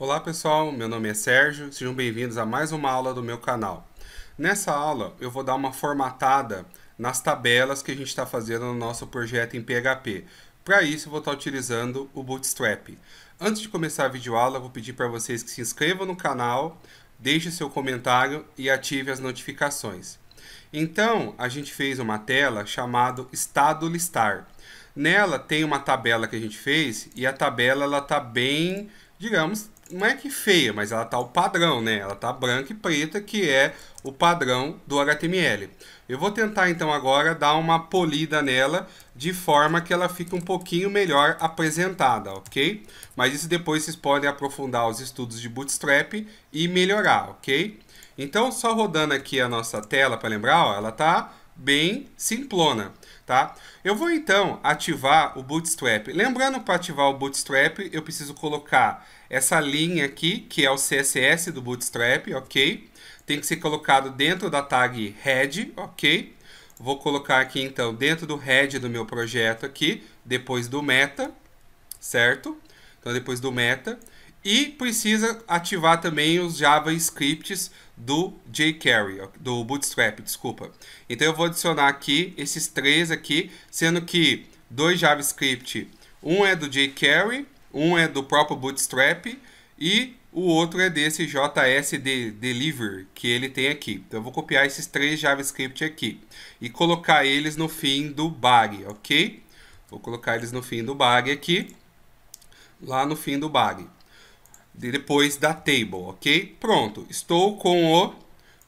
Olá pessoal, meu nome é Sérgio, sejam bem-vindos a mais uma aula do meu canal. Nessa aula eu vou dar uma formatada nas tabelas que a gente está fazendo no nosso projeto em PHP. Para isso eu vou estar tá utilizando o Bootstrap. Antes de começar a videoaula, eu vou pedir para vocês que se inscrevam no canal, deixem seu comentário e ative as notificações. Então, a gente fez uma tela chamada Estado Listar. Nela tem uma tabela que a gente fez e a tabela ela está bem, digamos, não é que feia, mas ela tá o padrão, né? Ela tá branca e preta, que é o padrão do HTML. Eu vou tentar então agora dar uma polida nela de forma que ela fique um pouquinho melhor apresentada, ok? Mas isso depois vocês podem aprofundar os estudos de Bootstrap e melhorar, ok? Então, só rodando aqui a nossa tela para lembrar, ó, ela tá bem simplona, tá? Eu vou então ativar o Bootstrap. Lembrando, para ativar o Bootstrap, eu preciso colocar essa linha aqui, que é o CSS do Bootstrap, ok? Tem que ser colocado dentro da tag head, ok? Vou colocar aqui então dentro do head do meu projeto aqui, depois do meta, certo? Então depois do meta. E precisa ativar também os JavaScripts do jQuery, do Bootstrap, desculpa. Então eu vou adicionar aqui esses três aqui, sendo que dois JavaScript, um é do jQuery, um é do próprio Bootstrap e o outro é desse JSD Deliver que ele tem aqui. Então eu vou copiar esses três JavaScript aqui e colocar eles no fim do bag, ok? Vou colocar eles no fim do bag aqui, lá no fim do bag depois da table, ok? Pronto, estou com o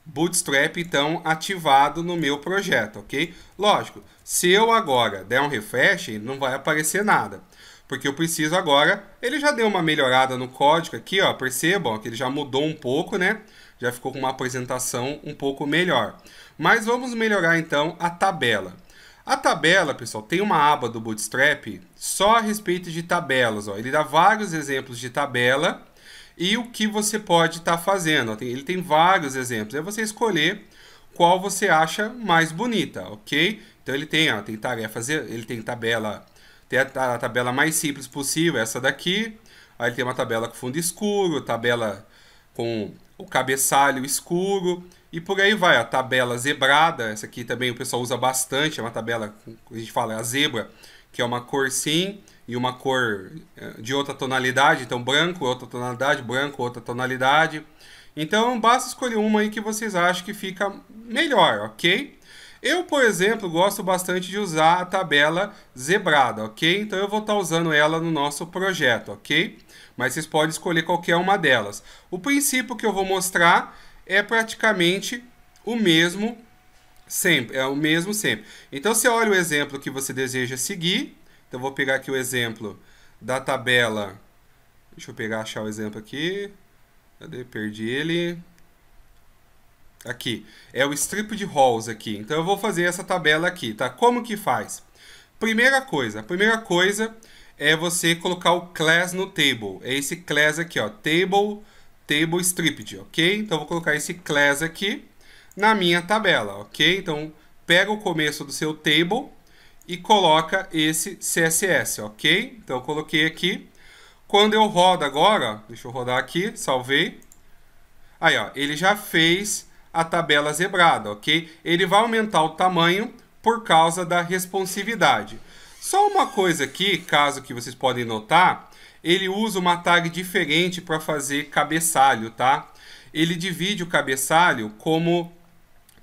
Bootstrap, então, ativado no meu projeto, ok? Lógico, se eu agora der um refresh, não vai aparecer nada. Porque eu preciso agora... Ele já deu uma melhorada no código aqui, ó. Percebam que ele já mudou um pouco, né? Já ficou com uma apresentação um pouco melhor. Mas vamos melhorar, então, a tabela. A tabela, pessoal, tem uma aba do Bootstrap só a respeito de tabelas, ó. Ele dá vários exemplos de tabela e o que você pode estar tá fazendo. Ele tem vários exemplos. É você escolher qual você acha mais bonita, ok? Então ele tem, ó, tem tarefas, ele tem tabela, tem a, tabela mais simples possível, essa daqui. Aí ele tem uma tabela com fundo escuro, tabela com o cabeçalho escuro e por aí vai. A tabela zebrada, essa aqui também o pessoal usa bastante, é uma tabela, a gente fala, é a zebra, que é uma cor sim e uma cor eh, de outra tonalidade, então branco, outra tonalidade, branco, outra tonalidade. Então basta escolher uma aí que vocês acham que fica melhor, ok? Eu, por exemplo, gosto bastante de usar a tabela zebrada, ok? Então eu vou estar tá usando ela no nosso projeto, ok? Mas vocês podem escolher qualquer uma delas. O princípio que eu vou mostrar é praticamente o mesmo sempre, é o mesmo sempre. Então você olha o exemplo que você deseja seguir, então vou pegar aqui o exemplo da tabela. Deixa eu pegar, achar o exemplo aqui. Cadê? Perdi ele. Aqui. É o strip de rows aqui. Então eu vou fazer essa tabela aqui, tá? Como que faz? Primeira coisa, a primeira coisa é você colocar o class no table. É esse class aqui, ó, table table stripped, ok? Então vou colocar esse class aqui na minha tabela, ok? Então pega o começo do seu table e coloca esse CSS, ok? Então eu coloquei aqui. Quando eu rodo agora, deixa eu rodar aqui, salvei. Aí, ó, ele já fez a tabela zebrada, ok? Ele vai aumentar o tamanho por causa da responsividade. Só uma coisa aqui, caso que vocês podem notar, ele usa uma tag diferente para fazer cabeçalho, tá? Ele divide o cabeçalho como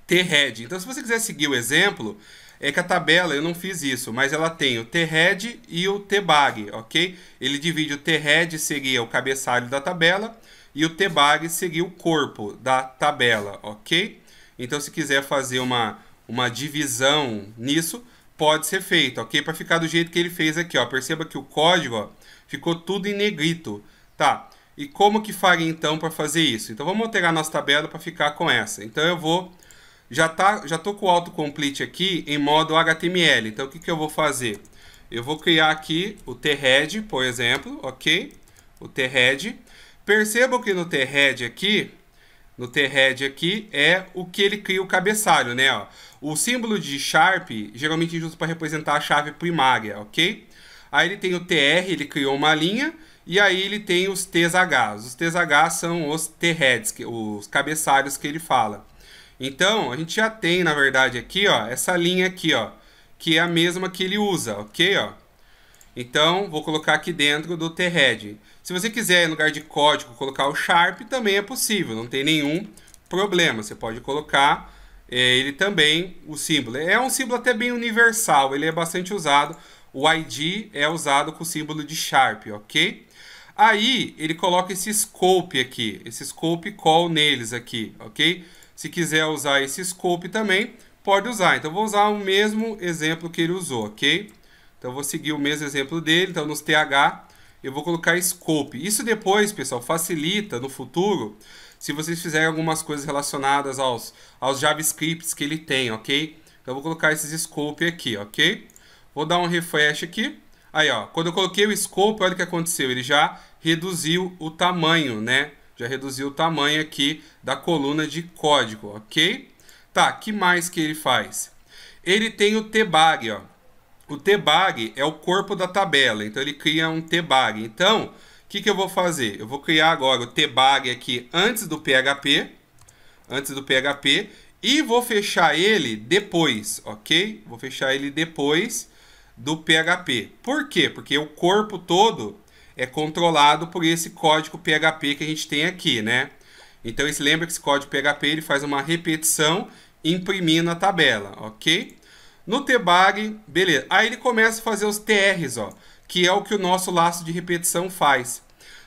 T-head. Então, se você quiser seguir o exemplo, é que a tabela, eu não fiz isso, mas ela tem o T-head e o T-bag, ok? Ele divide o T-head, seria o cabeçalho da tabela, e o T-bag seria o corpo da tabela, ok? Então, se quiser fazer uma, uma divisão nisso, pode ser feito, ok? Para ficar do jeito que ele fez aqui, ó. Perceba que o código ó, ficou tudo em negrito, tá? E como que faria, então, para fazer isso? Então, vamos alterar nossa tabela para ficar com essa. Então, eu vou já, tá, já tô com o autocomplete aqui em modo HTML. Então, o que, que eu vou fazer? Eu vou criar aqui o thread, por exemplo, ok? O thread. Percebam que no thread aqui, no thread aqui, é o que ele cria o cabeçalho, né? Ó. O símbolo de Sharp geralmente é justo para representar a chave primária, ok? Aí ele tem o TR, ele criou uma linha, e aí ele tem os TH. Os TH são os T-heads, os cabeçalhos que ele fala. Então, a gente já tem, na verdade, aqui, ó, essa linha aqui, ó, que é a mesma que ele usa, ok? Ó? Então, vou colocar aqui dentro do thread. Se você quiser, no lugar de código, colocar o sharp, também é possível, não tem nenhum problema. Você pode colocar é, ele também, o símbolo. É um símbolo até bem universal, ele é bastante usado. O ID é usado com o símbolo de sharp, ok? Aí, ele coloca esse scope aqui, esse scope call neles aqui, ok? Se quiser usar esse scope também, pode usar. Então, vou usar o mesmo exemplo que ele usou, ok? Então, vou seguir o mesmo exemplo dele. Então, nos TH, eu vou colocar scope. Isso depois, pessoal, facilita no futuro se vocês fizerem algumas coisas relacionadas aos, aos JavaScripts que ele tem, ok? Então, eu vou colocar esses scope aqui, ok? Vou dar um refresh aqui. Aí, ó, quando eu coloquei o scope, olha o que aconteceu. Ele já reduziu o tamanho, né? Já reduziu o tamanho aqui da coluna de código, ok? Tá, que mais que ele faz? Ele tem o tbag, ó. O tbag é o corpo da tabela, então ele cria um tbag. Então, o que, que eu vou fazer? Eu vou criar agora o tbag aqui antes do PHP, antes do PHP, e vou fechar ele depois, ok? Vou fechar ele depois do PHP. Por quê? Porque o corpo todo é controlado por esse código PHP que a gente tem aqui, né? Então, esse, lembra que esse código PHP ele faz uma repetição imprimindo a tabela, ok? No tbag, beleza. Aí ele começa a fazer os TRs, ó, que é o que o nosso laço de repetição faz.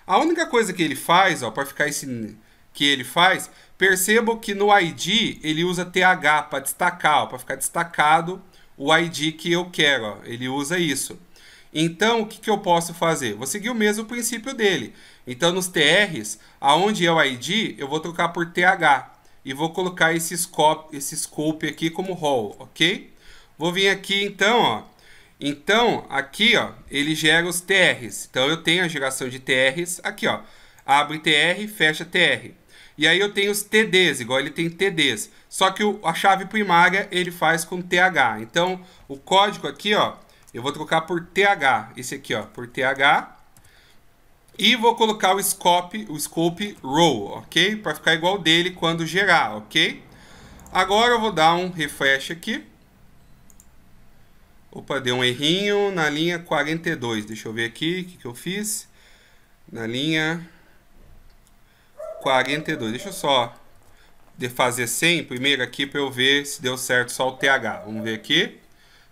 A única coisa que ele faz, ó, para ficar esse que ele faz, percebo que no ID ele usa TH para destacar, para ficar destacado o ID que eu quero, ó, ele usa isso. Então, o que, que eu posso fazer? Vou seguir o mesmo princípio dele. Então, nos TRs, aonde é o ID, eu vou trocar por TH. E vou colocar esse scope, esse scope aqui como role, ok? Vou vir aqui, então, ó. Então, aqui, ó, ele gera os TRs. Então, eu tenho a geração de TRs aqui, ó. Abre TR, fecha TR. E aí eu tenho os TDs, igual ele tem TDs. Só que o, a chave primária ele faz com TH. Então, o código aqui, ó, eu vou trocar por TH, esse aqui, ó, por TH. E vou colocar o scope, o scope row, ok? Para ficar igual dele quando gerar, ok? Agora eu vou dar um refresh aqui. Opa, deu um errinho na linha 42. Deixa eu ver aqui o que, que eu fiz. Na linha 42. Deixa eu só de fazer 100 primeiro aqui para eu ver se deu certo só o TH. Vamos ver aqui.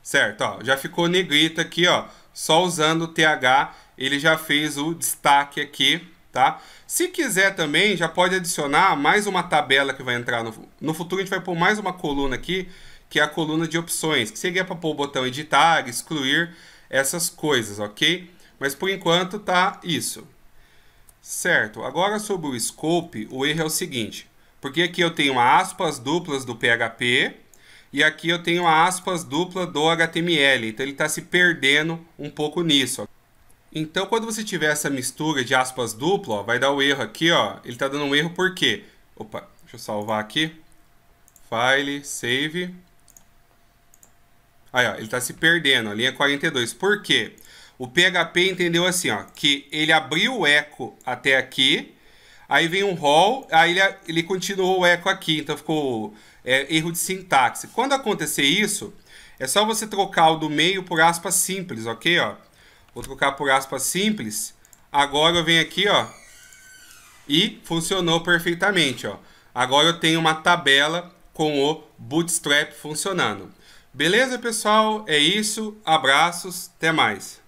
Certo, ó, já ficou negrito aqui, ó. Só usando o TH, ele já fez o destaque aqui, tá? Se quiser também, já pode adicionar mais uma tabela que vai entrar no... No futuro a gente vai pôr mais uma coluna aqui, que é a coluna de opções, que seria para pôr o botão editar, excluir, essas coisas, ok? Mas por enquanto tá isso. Certo, agora sobre o scope, o erro é o seguinte. Porque aqui eu tenho aspas duplas do PHP, e aqui eu tenho a aspas dupla do HTML, então ele está se perdendo um pouco nisso. Então quando você tiver essa mistura de aspas dupla, ó, vai dar o um erro aqui, ó. ele está dando um erro por quê? Opa, deixa eu salvar aqui. File, save. Aí, ó, ele está se perdendo, a linha 42. Por quê? O PHP entendeu assim, ó, que ele abriu o eco até aqui, Aí vem um rol, aí ele, ele continuou o eco aqui, então ficou é, erro de sintaxe. Quando acontecer isso, é só você trocar o do meio por aspas simples, ok? Ó. Vou trocar por aspas simples. Agora eu venho aqui, ó, e funcionou perfeitamente, ó. Agora eu tenho uma tabela com o Bootstrap funcionando. Beleza, pessoal? É isso. Abraços. Até mais.